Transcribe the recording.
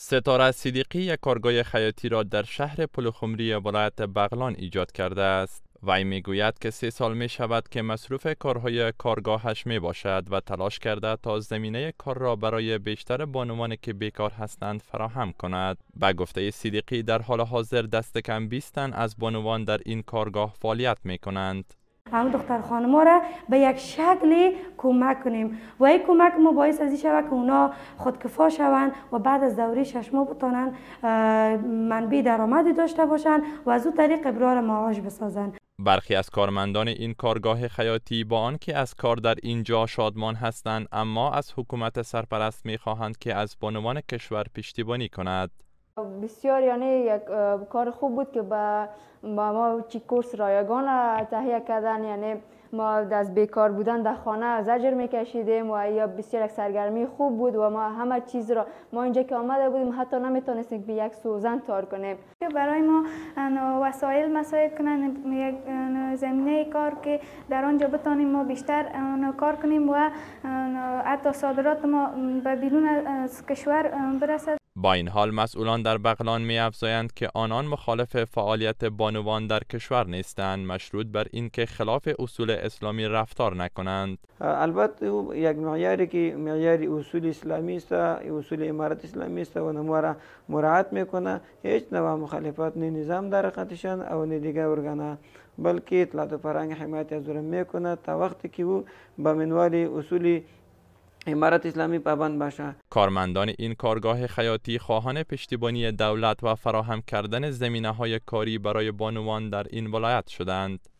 ستاره صدیقی یک کارگاه خیاطی را در شهر پلخمری ولایت بغلان ایجاد کرده است وی میگوید که سه سال می شود که مصروف کارهای کارگاهش می باشد و تلاش کرده تا زمینه کار را برای بیشتر بانوانی که بیکار هستند فراهم کند. به گفته صدیقی در حال حاضر دست کم بیستن از بانوان در این کارگاه فعالیت می کنند. هم دختر ما را به یک شکل کمک کنیم و این کمک ما باعث از شود که اونا خودکفا شوند و بعد از دوره شش ماه بتانن منبع درآمدی داشته باشند و از او طریق ابرار معاش بسازند برخی از کارمندان این کارگاه خیاطی با آنکه از کار در اینجا شادمان هستند اما از حکومت سرپرست میخواهند که از بانوان کشور پشتیبانی کند بسیار یعنی یک کار خوب بود که با ما چی کورس رایگان تهیه کردن یعنی ما از بیکار بودن در خانه زجر میکشیدیم و یا بسیار یک سرگرمی خوب بود و ما همه چیز را ما اینجا که آمده بودیم حتی نمیتونستیم به یک سوزن تار کنیم برای ما وسایل مساعد کنن یک زمینه کار که در آنجا بتانیم ما بیشتر کار کنیم و حتی صادرات ما به بیرون از کشور برسد با این حال مسئولان در بغلان میافزایند که آنان مخالف فعالیت بانوان در کشور نیستند مشروط بر اینکه خلاف اصول اسلامی رفتار نکنند البته یک معیاری که معیاری اصول اسلامی است اصول امارت اسلامی است و را مراعات میکنه هیچ نوع مخالفت نه نظام در او نه دیگه ارگانه بلکه اطلاعات فرهنگ حمایت از میکنه تا وقتی که او به منوال اصول امارت اسلامی پابند باشد کارمندان این کارگاه خیاطی خواهان پشتیبانی دولت و فراهم کردن زمینه های کاری برای بانوان در این ولایت شدند